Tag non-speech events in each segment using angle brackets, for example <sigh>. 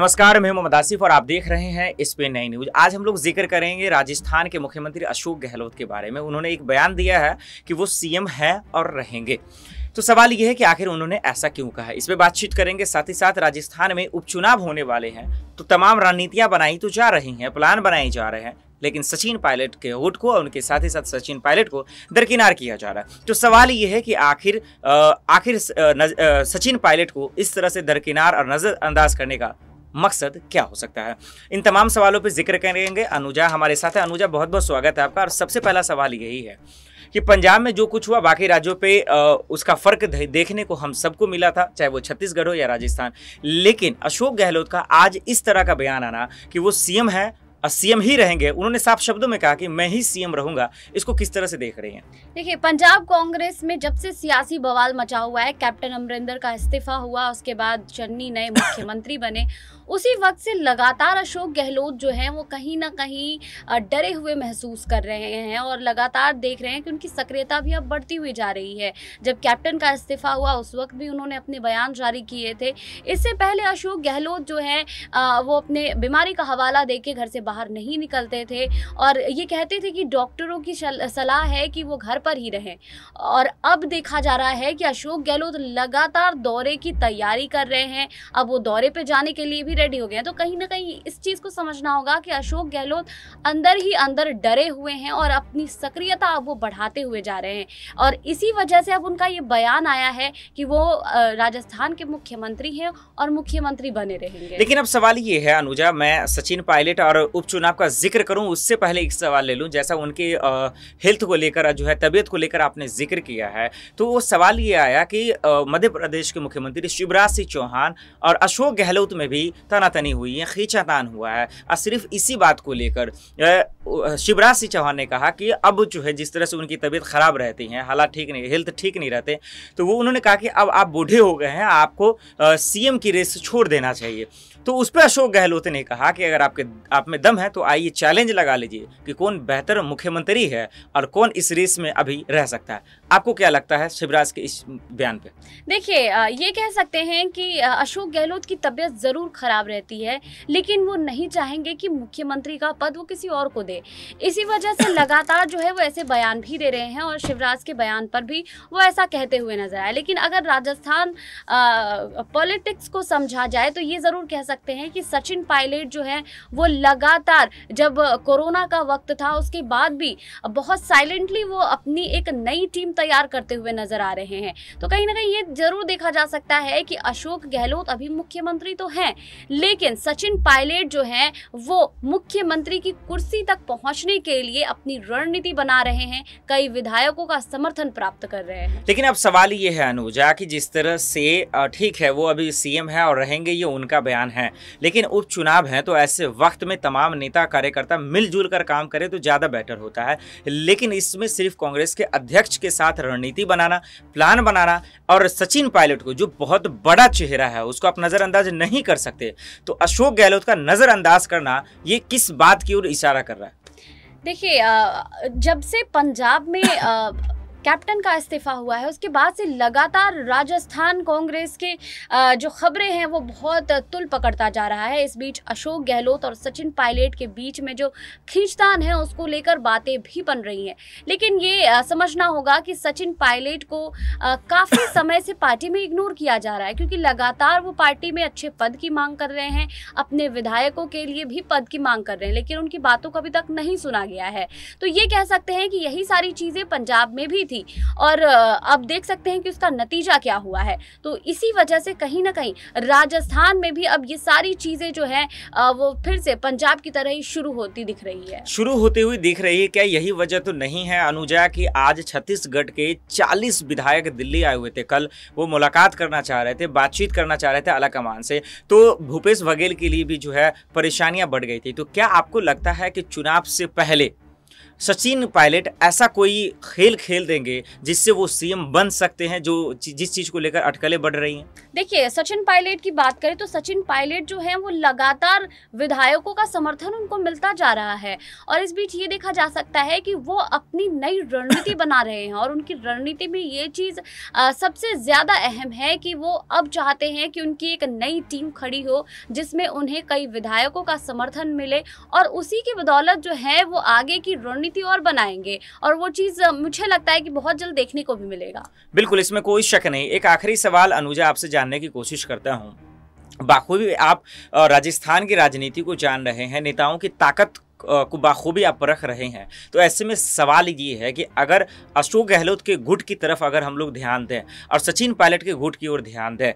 नमस्कार मैं मोहम्मद आसिफ और आप देख रहे हैं इस पे नई न्यूज आज हम लोग जिक्र करेंगे राजस्थान के मुख्यमंत्री अशोक गहलोत के बारे में उन्होंने एक बयान दिया है कि वो सीएम है और रहेंगे तो सवाल यह है कि आखिर उन्होंने ऐसा क्यों कहा इस पर बातचीत करेंगे साथ ही साथ राजस्थान में उपचुनाव होने वाले हैं तो तमाम रणनीतियां बनाई तो जा रही हैं प्लान बनाए जा रहे हैं लेकिन सचिन पायलट के वोट को और उनके साथ ही साथ सचिन पायलट को दरकिनार किया जा रहा है तो सवाल ये है कि आखिर आखिर सचिन पायलट को इस तरह से दरकिनार और नज़रअंदाज करने का मकसद क्या हो सकता है इन तमाम सवालों पर जिक्र करेंगे अनुजा हमारे साथ है अनुजा बहुत बहुत स्वागत है आपका और सबसे पहला सवाल यही है कि पंजाब में जो कुछ हुआ बाकी राज्यों पे आ, उसका फर्क देखने को हम सबको मिला था चाहे वो छत्तीसगढ़ हो या राजस्थान लेकिन अशोक गहलोत का आज इस तरह का बयान आना कि वो सीएम है सीएम ही रहेंगे उन्होंने साफ शब्दों में कहा कि मैं ही सीएम रहूंगा इसको किस तरह से देख रहे हैं देखिए पंजाब कांग्रेस में जब से सियासी बवाल मचा हुआ है कैप्टन अमरिंदर का इस्तीफा हुआ उसके बाद चन्नी नए मुख्यमंत्री बने उसी वक्त से लगातार अशोक गहलोत जो हैं वो कहीं ना कहीं डरे हुए महसूस कर रहे हैं और लगातार देख रहे हैं कि उनकी सक्रियता भी अब बढ़ती हुई जा रही है जब कैप्टन का इस्तीफा हुआ उस वक्त भी उन्होंने अपने बयान जारी किए थे इससे पहले अशोक गहलोत जो है वो अपने बीमारी का हवाला दे के घर से बाहर नहीं निकलते थे और ये कहते थे कि डॉक्टरों की सलाह है कि वो घर पर ही रहें और अब देखा जा रहा है कि अशोक गहलोत लगातार दौरे की तैयारी कर रहे हैं अब वो दौरे पर जाने के लिए भी रेडी हो गए हैं तो कहीं ना कहीं इस चीज़ को समझना होगा कि अशोक गहलोत अंदर ही अंदर डरे हुए हैं और अपनी सक्रियता अब वो बढ़ाते हुए जा रहे हैं और इसी वजह से अब उनका ये बयान आया है कि वो राजस्थान के मुख्यमंत्री हैं और मुख्यमंत्री बने रहेंगे लेकिन अब सवाल ये है अनुजा मैं सचिन पायलट और उपचुनाव का जिक्र करूं उससे पहले एक सवाल ले लूं जैसा उनके हेल्थ को लेकर जो है तबीयत को लेकर आपने जिक्र किया है तो वो सवाल ये आया कि मध्य प्रदेश के मुख्यमंत्री शिवराज सिंह चौहान और अशोक गहलोत में भी तनातनी हुई है खींचातान हुआ है और सिर्फ इसी बात को लेकर शिवराज सिंह चौहान ने कहा कि अब जो है जिस तरह से उनकी तबीयत खराब रहती है हालात ठीक नहीं हेल्थ ठीक नहीं रहते तो वो उन्होंने कहा कि अब आप बूढ़े हो गए हैं आपको सीएम की रेस छोड़ देना चाहिए तो उस पर अशोक गहलोत ने कहा कि अगर आपके आप में दम है तो आइए चैलेंज लगा लीजिए कि कौन बेहतर मुख्यमंत्री है और कौन इस रेस में अभी रह सकता है आपको क्या लगता है शिवराज के इस बयान पे देखिए ये कह सकते हैं कि अशोक गहलोत की तबीयत ज़रूर ख़राब रहती है लेकिन वो नहीं चाहेंगे कि मुख्यमंत्री का पद वो किसी और को दे इसी वजह से लगातार जो है वो ऐसे बयान भी दे रहे हैं और शिवराज के बयान पर भी वो ऐसा कहते हुए नजर आए लेकिन अगर राजस्थान पॉलिटिक्स को समझा जाए तो ये ज़रूर कह सकते हैं कि सचिन पायलट जो है वो लगातार जब कोरोना का वक्त था उसके बाद भी बहुत साइलेंटली वो अपनी एक नई टीम तैयार करते हुए नजर आ रहे हैं तो कहीं ना कहीं ये जरूर देखा जा सकता है कि अशोक गहलोत अभी मुख्यमंत्री तो हैं लेकिन सचिन पायलट जो हैं वो मुख्यमंत्री की कुर्सी तक पहुंचने के लिए अपनी रणनीति बना रहे हैं कई विधायकों का समर्थन प्राप्त कर रहे हैं लेकिन अब सवाल ये है अनुजा की जिस तरह से ठीक है वो अभी सीएम है और रहेंगे ये उनका बयान है लेकिन उपचुनाव है तो ऐसे वक्त में तमाम नेता कार्यकर्ता मिलजुल कर काम करें तो ज़्यादा बेटर होता है लेकिन इसमें सिर्फ कांग्रेस के अध्यक्ष के साथ साथ रणनीति बनाना प्लान बनाना और सचिन पायलट को जो बहुत बड़ा चेहरा है उसको आप नज़रअंदाज नहीं कर सकते तो अशोक गहलोत का नज़रअंदाज करना ये किस बात की ओर इशारा कर रहा है देखिए जब से पंजाब में कैप्टन का इस्तीफा हुआ है उसके बाद से लगातार राजस्थान कांग्रेस के जो खबरें हैं वो बहुत तुल पकड़ता जा रहा है इस बीच अशोक गहलोत और सचिन पायलट के बीच में जो खींचतान है उसको लेकर बातें भी बन रही हैं लेकिन ये समझना होगा कि सचिन पायलट को काफ़ी <coughs> समय से पार्टी में इग्नोर किया जा रहा है क्योंकि लगातार वो पार्टी में अच्छे पद की मांग कर रहे हैं अपने विधायकों के लिए भी पद की मांग कर रहे हैं लेकिन उनकी बातों को अभी तक नहीं सुना गया है तो ये कह सकते हैं कि यही सारी चीज़ें पंजाब में भी थी और अब देख सकते हैं कि उसका नतीजा क्या हुआ है तो इसी वजह से कहीं ना कहीं राजस्थान में भी अब ये सारी चीज़ें जो है वो फिर से पंजाब की तरह ही शुरू होती दिख रही है शुरू होती हुई दिख रही है क्या यही वजह तो नहीं है अनुजा की आज छत्तीसगढ़ के चालीस विधायक दिल्ली आए हुए थे कल वो मुलाकात करना चाह रहे थे बातचीत करना चाह रहे थे आला कमान से तो भूपेश बघेल के लिए भी जो है परेशानियां बढ़ गई थी तो क्या आपको लगता है कि चुनाव से पहले सचिन पायलट ऐसा कोई खेल खेल देंगे जिससे वो सीएम बन सकते हैं जो जिस चीज़ को लेकर अटकलें बढ़ रही हैं देखिए सचिन पायलट की बात करें तो सचिन पायलट जो है वो लगातार विधायकों का समर्थन उनको मिलता जा रहा है और इस बीच ये देखा जा सकता है कि वो अपनी नई रणनीति <coughs> बना रहे हैं और उनकी रणनीति में ये चीज़ सबसे ज़्यादा अहम है कि वो अब चाहते हैं कि उनकी एक नई टीम खड़ी हो जिसमें उन्हें कई विधायकों का समर्थन मिले और उसी की बदौलत जो है वो आगे की रणनीति समिति और बनाएंगे और वो चीज़ मुझे लगता है कि बहुत जल्द देखने को भी मिलेगा बिल्कुल इसमें कोई शक नहीं एक आखिरी सवाल अनुजा आपसे जानने की कोशिश करता हूँ बाखूबी आप राजस्थान की राजनीति को जान रहे हैं नेताओं की ताकत को बाखूबी आप परख रहे हैं तो ऐसे में सवाल ये है कि अगर अशोक गहलोत के गुट की तरफ अगर हम लोग ध्यान दें और सचिन पायलट के गुट की ओर ध्यान दें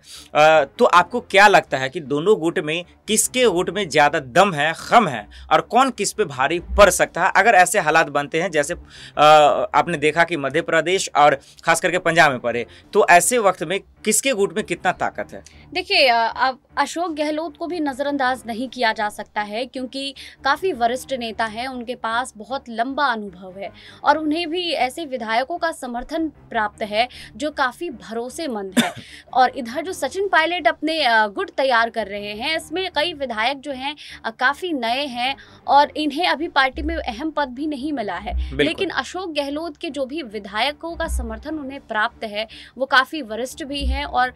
तो आपको क्या लगता है कि दोनों गुट में किसके गुट में ज़्यादा दम है खम है और कौन किस पे भारी पड़ सकता है अगर ऐसे हालात बनते हैं जैसे आपने देखा कि मध्य प्रदेश और खास करके पंजाब में पड़े तो ऐसे वक्त में किसके गुट में कितना ताकत है देखिए अब अशोक गहलोत को भी नज़रअंदाज नहीं किया जा सकता है क्योंकि काफ़ी वरिष्ठ नेता हैं उनके पास बहुत लंबा अनुभव है और उन्हें भी ऐसे विधायकों का समर्थन प्राप्त है जो काफ़ी भरोसेमंद है <laughs> और इधर जो सचिन पायलट अपने गुट तैयार कर रहे हैं इसमें कई विधायक जो हैं काफ़ी नए हैं और इन्हें अभी पार्टी में अहम पद भी नहीं मिला है लेकिन अशोक गहलोत के जो भी विधायकों का समर्थन उन्हें प्राप्त है वो काफ़ी वरिष्ठ भी है हैं और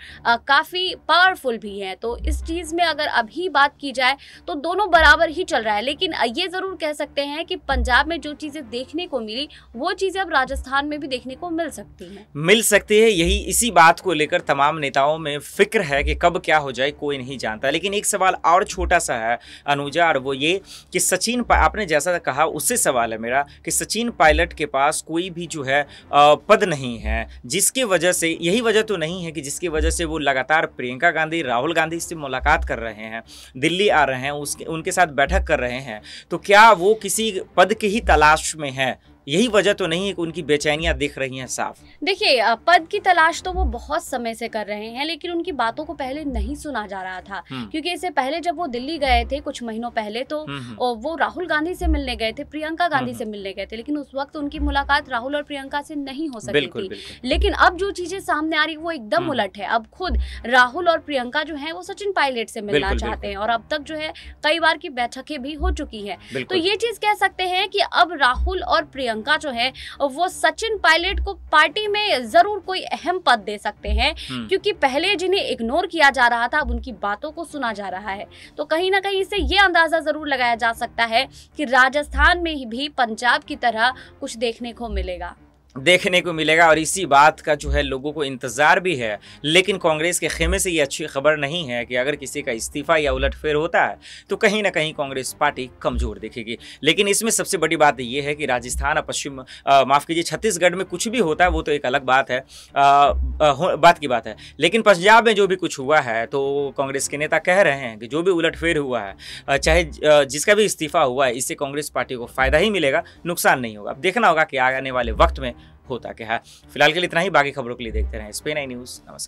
काफ़ी पावरफुल भी हैं तो इस चीज़ में अगर अभी बात की जाए तो दोनों बराबर ही चल रहा है लेकिन ये ज़रूर कह सकते हैं कि पंजाब में जो चीज़ें देखने को मिली वो चीज़ें अब राजस्थान में भी देखने को मिल सकती हैं मिल सकती है यही इसी बात को लेकर तमाम नेताओं में फिक्र है कि कब क्या हो जाए कोई नहीं जानता लेकिन एक सवाल और छोटा सा है अनुजा और वो ये कि सचिन आपने जैसा कहा उससे सवाल है मेरा कि सचिन पायलट के पास कोई भी जो है पद नहीं है जिसके वजह से यही वजह तो नहीं है कि जिसकी वजह से वो लगातार प्रियंका गांधी राहुल गांधी से मुलाकात कर रहे हैं दिल्ली आ रहे हैं उसके उनके साथ बैठक कर रहे हैं तो क्या वो किसी पद की ही तलाश में है यही वजह तो नहीं है कि उनकी बेचैनियां दिख रही हैं साफ देखिए पद की तलाश तो वो बहुत समय से कर रहे हैं लेकिन उनकी बातों को पहले नहीं सुना जा रहा था हम्म। क्योंकि इससे पहले जब वो दिल्ली गए थे कुछ महीनों पहले तो हम्म, हम्म। वो राहुल गांधी से मिलने गए थे प्रियंका गांधी से मिलने गए थे लेकिन उस वक्त उनकी मुलाकात राहुल और प्रियंका से नहीं हो सकी थी लेकिन अब जो चीजें सामने आ रही वो एकदम उलट है अब खुद राहुल और प्रियंका जो है वो सचिन पायलट से मिलना चाहते हैं और अब तक जो है कई बार की बैठकें भी हो चुकी है तो ये चीज कह सकते हैं कि अब राहुल और प्रियंका श्रीलंका जो है वो सचिन पायलट को पार्टी में जरूर कोई अहम पद दे सकते हैं हम्म। क्योंकि पहले जिन्हें इग्नोर किया जा रहा था अब उनकी बातों को सुना जा रहा है तो कहीं ना कहीं से ये अंदाजा जरूर लगाया जा सकता है कि राजस्थान में भी पंजाब की तरह कुछ देखने को मिलेगा देखने को मिलेगा और इसी बात का जो है लोगों को इंतज़ार भी है लेकिन कांग्रेस के खेमे से ये अच्छी खबर नहीं है कि अगर किसी का इस्तीफा या उलटफेर होता है तो कहीं ना कहीं कांग्रेस पार्टी कमज़ोर दिखेगी लेकिन इसमें सबसे बड़ी बात यह है कि राजस्थान और पश्चिम माफ़ कीजिए छत्तीसगढ़ में कुछ भी होता है वो तो एक अलग बात है आ, बात की बात है लेकिन पंजाब में जो भी कुछ हुआ है तो कांग्रेस के नेता कह रहे हैं कि जो भी उलटफेर हुआ है चाहे जिसका भी इस्तीफा हुआ है इससे कांग्रेस पार्टी को फ़ायदा ही मिलेगा नुकसान नहीं होगा अब देखना होगा कि आने वाले वक्त में होता क्या फिलहाल के लिए इतना ही बाकी खबरों के लिए देखते रहें स्पेन आई न्यूज़ नमस्कार